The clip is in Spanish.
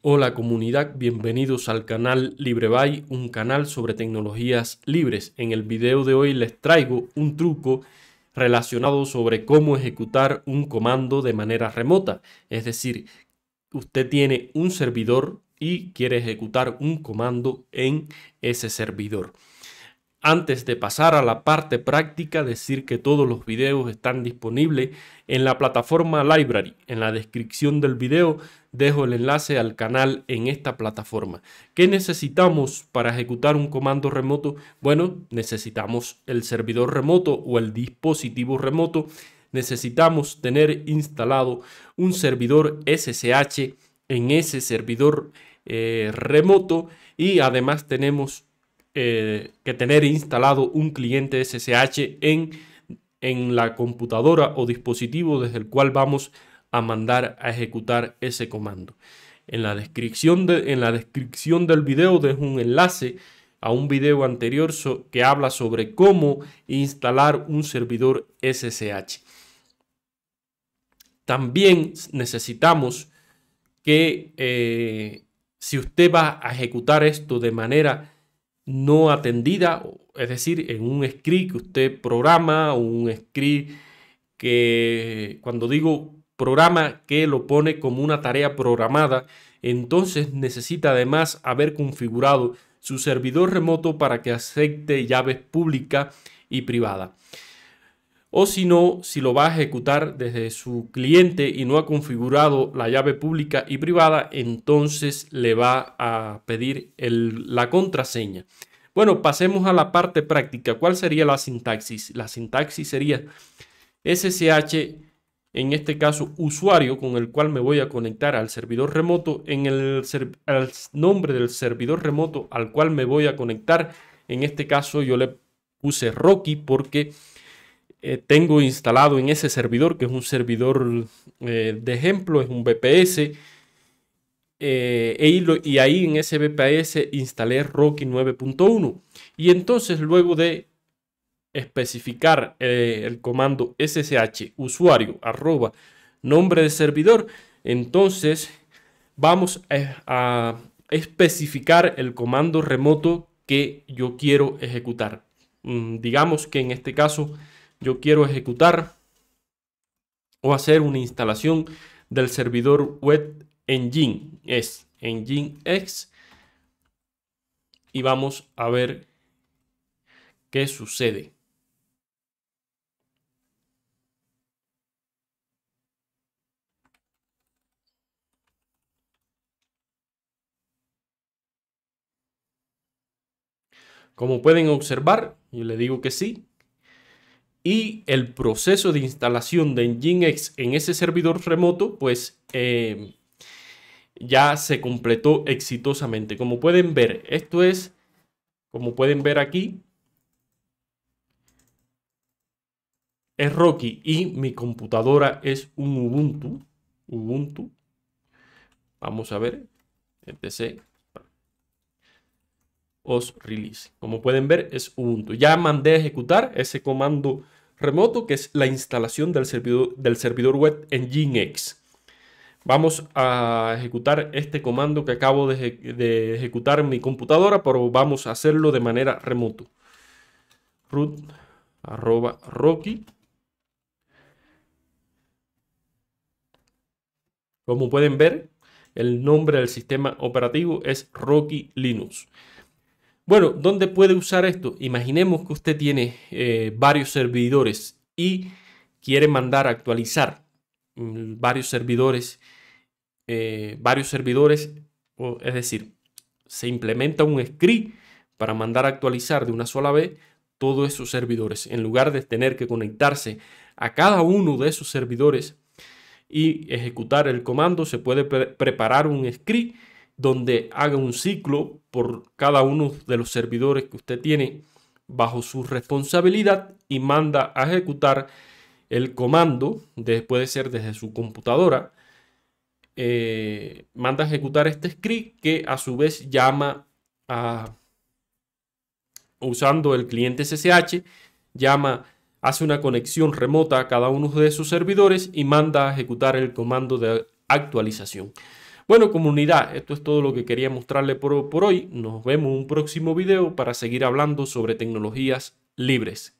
Hola comunidad, bienvenidos al canal LibreBuy, un canal sobre tecnologías libres. En el video de hoy les traigo un truco relacionado sobre cómo ejecutar un comando de manera remota. Es decir, usted tiene un servidor y quiere ejecutar un comando en ese servidor. Antes de pasar a la parte práctica, decir que todos los videos están disponibles en la plataforma Library. En la descripción del video dejo el enlace al canal en esta plataforma. ¿Qué necesitamos para ejecutar un comando remoto? Bueno, necesitamos el servidor remoto o el dispositivo remoto. Necesitamos tener instalado un servidor SSH en ese servidor eh, remoto y además tenemos eh, que tener instalado un cliente SSH en, en la computadora o dispositivo desde el cual vamos a mandar a ejecutar ese comando. En la descripción, en la descripción del video dejo un enlace a un video anterior que habla sobre cómo instalar un servidor SSH. También necesitamos que eh, si usted va a ejecutar esto de manera no atendida, es decir, en un script que usted programa, un script que cuando digo programa que lo pone como una tarea programada, entonces necesita además haber configurado su servidor remoto para que acepte llaves pública y privada o si no, si lo va a ejecutar desde su cliente y no ha configurado la llave pública y privada, entonces le va a pedir la contraseña. Bueno, pasemos a la parte práctica. ¿Cuál sería la sintaxis? La sintaxis sería SSH, en este caso usuario con el cual me voy a conectar al servidor remoto, en el, el nombre del servidor remoto al cual me voy a conectar. En este caso yo le puse Rocky porque eh, tengo instalado en ese servidor, que es un servidor eh, de ejemplo, es un BPS. y, eh, e y, ahí en ese BPS instalé Rocky 9.1. Y entonces luego de especificar el comando ssh usuario arroba nombre de servidor, entonces vamos a, especificar el comando remoto que yo quiero ejecutar. Mm, digamos que en este caso yo quiero ejecutar o hacer una instalación del servidor web engine es engine x y vamos a ver qué sucede Como pueden observar, yo le digo que sí, y el proceso de instalación de Nginx en ese servidor remoto, pues em, ya se completó exitosamente. Como pueden ver, esto es, como pueden ver aquí, es Rocky y mi computadora es un Ubuntu. Ubuntu. Vamos a ver. etc. Os release. Como pueden ver, es Ubuntu. Ya mandé a ejecutar ese comando remoto, que es la instalación del servidor, web en Nginx. Vamos a ejecutar este comando que acabo de, ejecutar en mi computadora, pero vamos a hacerlo de manera remoto. root arroba rocky. Como pueden ver, el nombre del sistema operativo es Rocky Linux. Bueno, ¿dónde puede usar esto? Imaginemos que usted tiene eh, varios servidores y quiere mandar a actualizar mm, varios servidores, eh, varios servidores, es decir, se implementa un script para mandar a actualizar de una sola vez todos esos servidores, en lugar de tener que conectarse a cada uno de esos servidores y ejecutar el comando, se puede preparar un script donde haga un ciclo por cada uno de los servidores que usted tiene bajo su responsabilidad y manda a ejecutar el comando, puede ser desde su computadora, eh, manda a ejecutar este script que a su vez llama a, usando el cliente SSH, llama, hace una conexión remota a cada uno de sus servidores y manda a ejecutar el comando de actualización. Bueno, comunidad, esto es todo lo que quería mostrarle por, por hoy. Nos vemos en un próximo video para seguir hablando sobre tecnologías libres.